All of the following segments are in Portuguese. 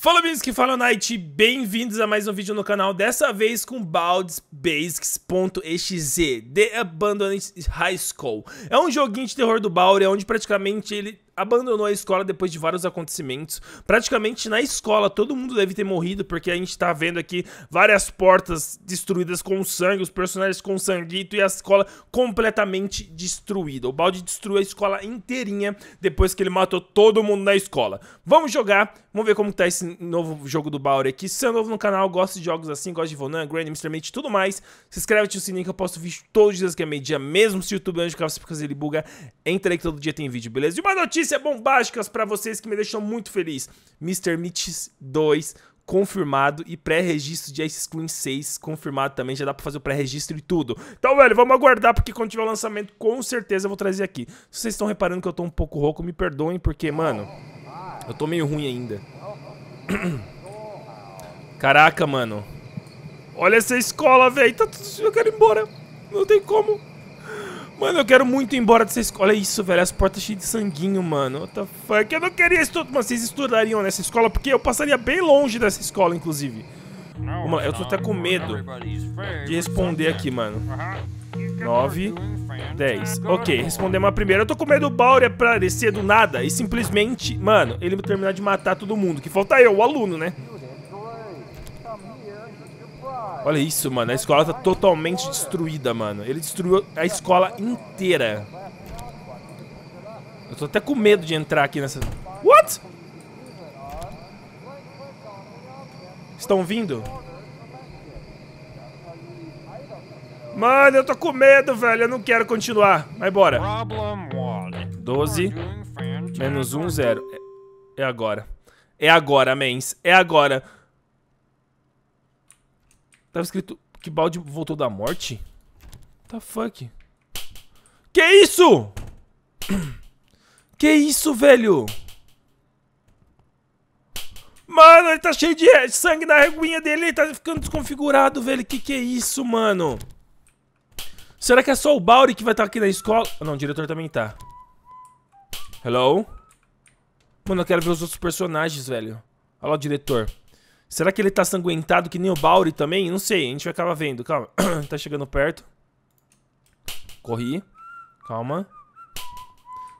Fala amigos que falam Night, bem-vindos a mais um vídeo no canal, dessa vez com Balds Basics.exe The Abandoned High School. É um joguinho de terror do Baldur, onde praticamente ele abandonou a escola depois de vários acontecimentos. Praticamente na escola todo mundo deve ter morrido, porque a gente tá vendo aqui várias portas destruídas com sangue, os personagens com sanguito e a escola completamente destruída. O balde destruiu a escola inteirinha depois que ele matou todo mundo na escola. Vamos jogar, vamos ver como tá esse novo jogo do Bauri aqui. Se é novo no canal, gosta de jogos assim, gosta de Vonan, Grand, Mr. Mate e tudo mais, se inscreve no sininho que eu posto vídeo todos os dias que é meio-dia, mesmo se o YouTube não é indicar você porque ele buga. Entra aí que todo dia tem vídeo, beleza? E uma notícia notícias é bombásticas para vocês que me deixam muito feliz. Mr. Mitch 2 confirmado e pré-registro de Ice Screen 6 confirmado também, já dá pra fazer o pré-registro e tudo. Então, velho, vamos aguardar, porque quando tiver o lançamento, com certeza eu vou trazer aqui. Se vocês estão reparando que eu tô um pouco rouco, me perdoem, porque, mano, eu tô meio ruim ainda. Caraca, mano. Olha essa escola, velho, tá tudo... eu quero ir embora, não tem como. Mano, eu quero muito ir embora dessa escola. Olha isso, velho. As portas cheias de sanguinho, mano. What the fuck? Eu não queria estudar. mas vocês estudariam nessa escola? Porque eu passaria bem longe dessa escola, inclusive. Mano, eu tô até com medo de responder aqui, mano. 9, uh-huh. 10. Ok, respondemos a primeira. Eu tô com medo do Bauri aparecer do nada e simplesmente, mano, ele terminar de matar todo mundo. Que falta eu, o aluno, né? Olha isso, mano. A escola tá totalmente destruída, mano. Ele destruiu a escola inteira. Eu tô até com medo de entrar aqui nessa... What? Estão vindo? Mano, eu tô com medo, velho. Eu não quero continuar. Vai embora. 12, menos 1, 0. É, é agora. É agora, mens. É agora. Tava escrito que balde voltou da morte? What the fuck? Que isso? Que isso, velho? Mano, ele tá cheio de sangue na reguinha dele, ele tá ficando desconfigurado, velho. Que que é isso, mano? Será que é só o Bauri que vai estar tá aqui na escola? Não, o diretor também tá. Hello? Mano, eu quero ver os outros personagens, velho. Olha lá o diretor. Será que ele tá sanguentado que nem o Bauri também? Não sei, a gente vai acabar vendo. Calma, tá chegando perto. Corri. Calma.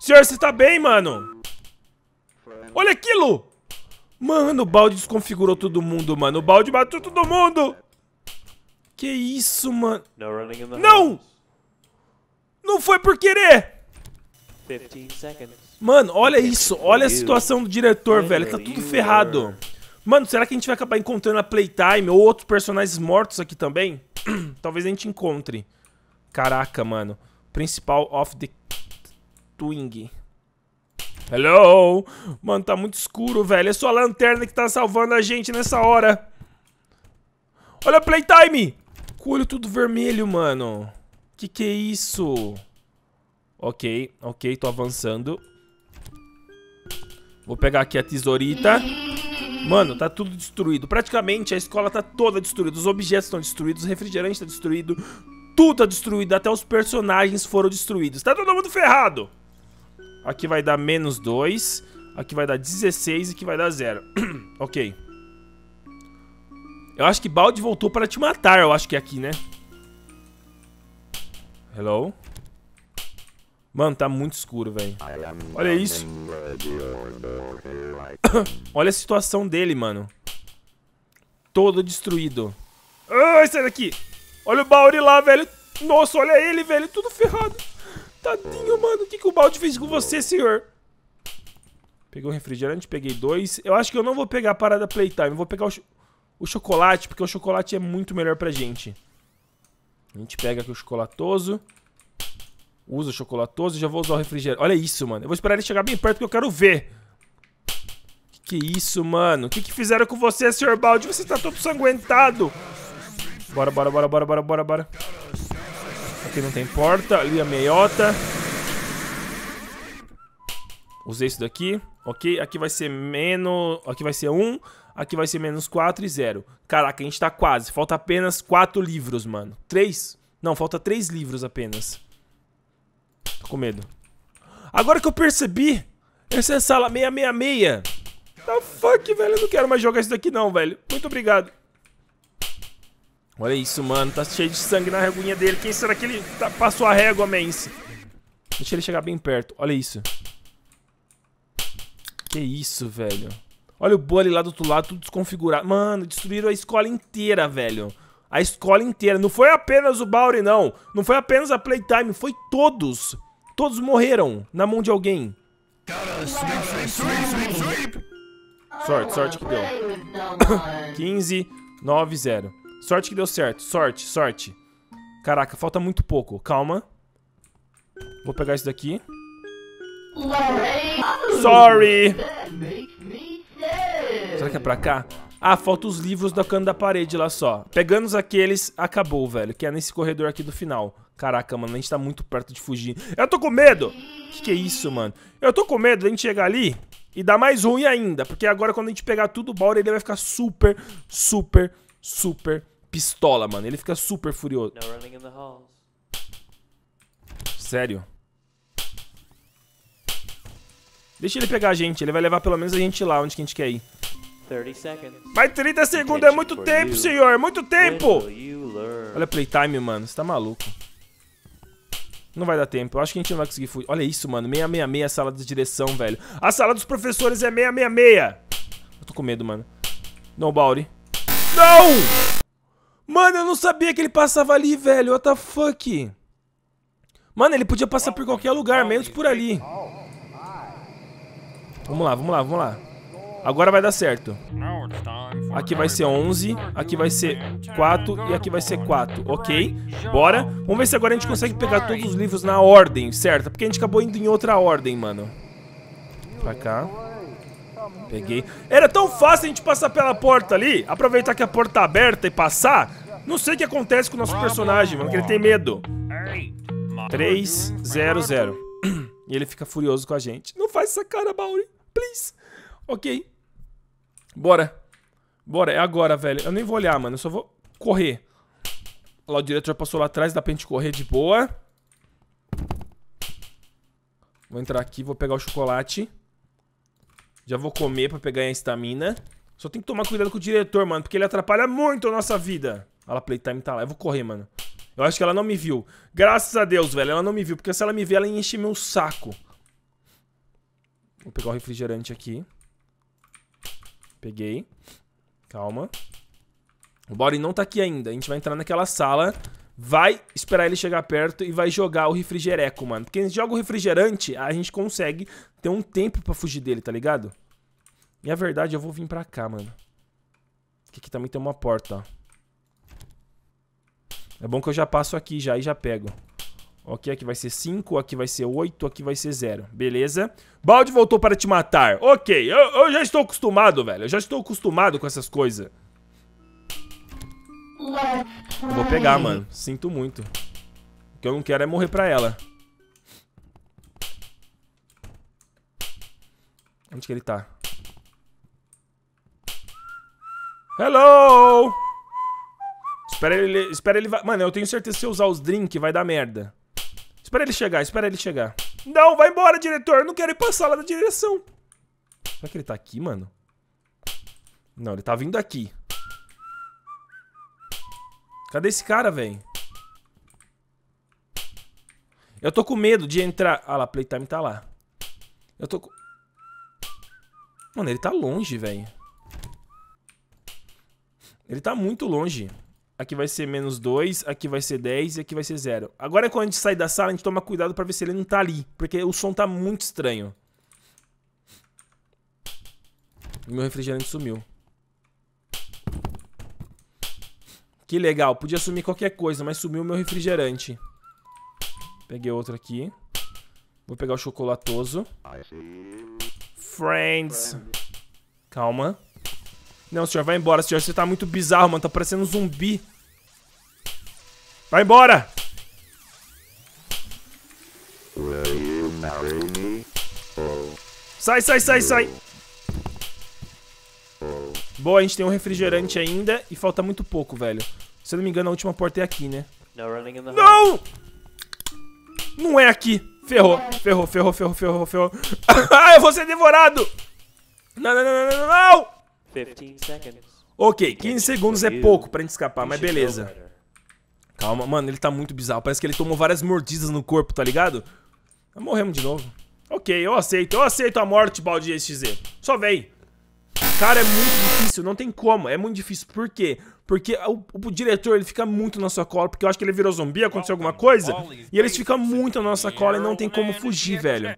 Senhor, você tá bem, mano? Olha aquilo! Mano, o balde desconfigurou todo mundo, mano. O balde matou todo mundo! Que isso, mano? Não! Não foi por querer! Mano, olha isso. Olha a situação do diretor, velho. Tá tudo ferrado. Mano, será que a gente vai acabar encontrando a Playtime ou outros personagens mortos aqui também? Talvez a gente encontre. Caraca, mano. Principal of the Twing. Hello! Mano, tá muito escuro, velho. É só a lanterna que tá salvando a gente nessa hora. Olha a Playtime! Com o olho tudo vermelho, mano. Que que é isso? Ok, ok, tô avançando. Vou pegar aqui a tesourita. Mano, tá tudo destruído. Praticamente a escola tá toda destruída. Os objetos estão destruídos, o refrigerante tá destruído, tudo tá destruído, até os personagens foram destruídos. Tá todo mundo ferrado. Aqui vai dar menos 2, aqui vai dar 16 e aqui vai dar 0. ok. Eu acho que Balde voltou para te matar, eu acho que é aqui, né? Hello? Mano, tá muito escuro, velho. Olha isso. Olha a situação dele, mano. Todo destruído. Ai, sai daqui. Olha o Bauri lá, velho. Nossa, olha ele, velho. Tudo ferrado. Tadinho, mano. O que, que o balde fez com você, senhor? Peguei um refrigerante, peguei dois. Eu acho que eu não vou pegar a parada playtime. vou pegar o, cho o chocolate, porque o chocolate é muito melhor pra gente. A gente pega aqui o chocolatoso. Usa o chocolatoso e já vou usar o refrigerante. Olha isso, mano. Eu vou esperar ele chegar bem perto que eu quero ver. Que, que é isso, mano? O que, que fizeram com você, Sr. Balde? Você tá todo sanguentado. Bora, bora, bora, bora, bora, bora, bora. Aqui não tem porta. Ali é a meiota. Usei isso daqui. Ok, aqui vai ser menos... Aqui vai ser 1. Um. Aqui vai ser menos 4 e 0. Caraca, a gente tá quase. Falta apenas 4 livros, mano. 3? Não, falta 3 livros apenas com medo. Agora que eu percebi, essa é a sala 666. The fuck, velho. Eu não quero mais jogar isso daqui não, velho. Muito obrigado. Olha isso, mano. Tá cheio de sangue na reguinha dele. Quem será que ele tá... passou a régua, mens? Deixa ele chegar bem perto. Olha isso. Que isso, velho. Olha o Bully lá do outro lado, tudo desconfigurado. Mano, destruíram a escola inteira, velho. A escola inteira. Não foi apenas o Bauri, não. Não foi apenas a Playtime. Foi todos. Todos morreram na mão de alguém. Sorte, sorte que deu. 15, 9, 0. Sorte que deu certo. Sorte, sorte. Caraca, falta muito pouco. Calma. Vou pegar isso daqui. Sorry! Será que é pra cá? Ah, falta os livros do canto da parede lá só. Pegando aqueles, acabou, velho. Que é nesse corredor aqui do final. Caraca, mano, a gente tá muito perto de fugir. Eu tô com medo! Que que é isso, mano? Eu tô com medo da gente chegar ali e dar mais ruim ainda. Porque agora quando a gente pegar tudo o Bauer, ele vai ficar super, super, super pistola, mano. Ele fica super furioso. Sério? Deixa ele pegar a gente. Ele vai levar pelo menos a gente lá onde que a gente quer ir. Mas 30 segundos é, é muito tempo, senhor. muito tempo. Olha playtime, mano. Você tá maluco. Não vai dar tempo. Eu acho que a gente não vai conseguir fugir. Olha isso, mano. 666 a sala de direção, velho. A sala dos professores é 666. Eu tô com medo, mano. Não, Bauri. Não! Mano, eu não sabia que ele passava ali, velho. What the fuck? Mano, ele podia passar por qualquer lugar, menos por ali. Vamos lá, vamos lá, vamos lá. Agora vai dar certo. Aqui vai ser 11, aqui vai ser 4 e aqui vai ser 4. Ok, bora. Vamos ver se agora a gente consegue pegar todos os livros na ordem, certo? Porque a gente acabou indo em outra ordem, mano. Pra cá. Peguei. Era tão fácil a gente passar pela porta ali, aproveitar que a porta tá aberta e passar. Não sei o que acontece com o nosso personagem, mano, que ele tem medo. 3, 0, 0. E ele fica furioso com a gente. Não faz essa cara, Bauri. Please. Ok. Bora. Bora, é agora, velho. Eu nem vou olhar, mano. Eu só vou correr. Olha lá, o diretor já passou lá atrás, dá pra gente correr de boa. Vou entrar aqui, vou pegar o chocolate. Já vou comer pra pegar a estamina. Só tem que tomar cuidado com o diretor, mano, porque ele atrapalha muito a nossa vida. Olha lá, playtime tá lá. Eu vou correr, mano. Eu acho que ela não me viu. Graças a Deus, velho, ela não me viu, porque se ela me ver, ela enche meu saco. Vou pegar o refrigerante aqui. Peguei. Calma. O Borin não tá aqui ainda. A gente vai entrar naquela sala, vai esperar ele chegar perto e vai jogar o refrigereco, mano. Porque a gente joga o refrigerante, a gente consegue ter um tempo pra fugir dele, tá ligado? E a verdade, eu vou vir pra cá, mano. aqui também tem uma porta, ó. É bom que eu já passo aqui já e já pego. Ok, aqui vai ser 5, aqui vai ser 8, aqui vai ser 0. Beleza. Balde voltou para te matar. Ok, eu, eu já estou acostumado, velho. Eu já estou acostumado com essas coisas. Eu vou pegar, mano. Sinto muito. O que eu não quero é morrer pra ela. Onde que ele tá? Hello! Espera ele... Espera ele... Mano, eu tenho certeza que se eu usar os drink vai dar merda. Espera ele chegar, espera ele chegar. Não, vai embora, diretor. Eu não quero ir pra sala da direção. Será que ele tá aqui, mano? Não, ele tá vindo aqui. Cadê esse cara, velho? Eu tô com medo de entrar... Ah lá, Playtime tá lá. Eu tô com... Mano, ele tá longe, velho. Ele tá muito longe aqui vai ser menos 2, aqui vai ser 10 e aqui vai ser 0. Agora quando a gente sai da sala, a gente toma cuidado pra ver se ele não tá ali, porque o som tá muito estranho. meu refrigerante sumiu. Que legal, podia sumir qualquer coisa, mas sumiu o meu refrigerante. Peguei outro aqui. Vou pegar o chocolatoso. Ah, é. Friends. Calma. Não, senhor, vai embora, senhor. Você tá muito bizarro, mano. Tá parecendo um zumbi. Vai embora! Sai, sai, sai, sai! Boa, a gente tem um refrigerante ainda e falta muito pouco, velho. Se eu não me engano, a última porta é aqui, né? Não! Não é aqui! Ferrou, ferrou, ferrou, ferrou, ferrou, ferrou. Ah, eu vou ser devorado! Não, não, não, não, não! não. Ok, 15 é segundos é pouco pra gente escapar, mas beleza. Calma, mano, ele tá muito bizarro. Parece que ele tomou várias mordidas no corpo, tá ligado? morremos de novo. Ok, eu aceito. Eu aceito a morte, balde XZ. Só vem. Cara, é muito difícil. Não tem como. É muito difícil. Por quê? Porque o, o, diretor ele fica muito na sua cola, porque eu acho que ele virou zumbi, aconteceu alguma coisa, e eles ficam muito na nossa cola e não tem como fugir, velho.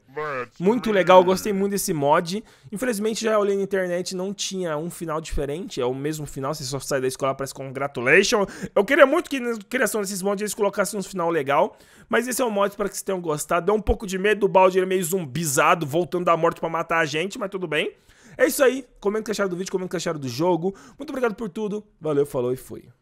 Muito legal, gostei muito desse mod. Infelizmente já olhei na internet, não tinha um final diferente, é o mesmo final, você só sai da escola parece congratulations. Eu queria muito que na criação desses mods eles colocassem um final legal, mas esse é um mod, para que vocês tenham gostado. Deu um pouco de medo, o balde ele é meio zumbizado, voltando da morte para matar a gente, mas tudo bem. É isso aí. Comenta o que acharam do vídeo, comenta o que acharam do jogo. Muito obrigado por tudo. Valeu, falou e fui.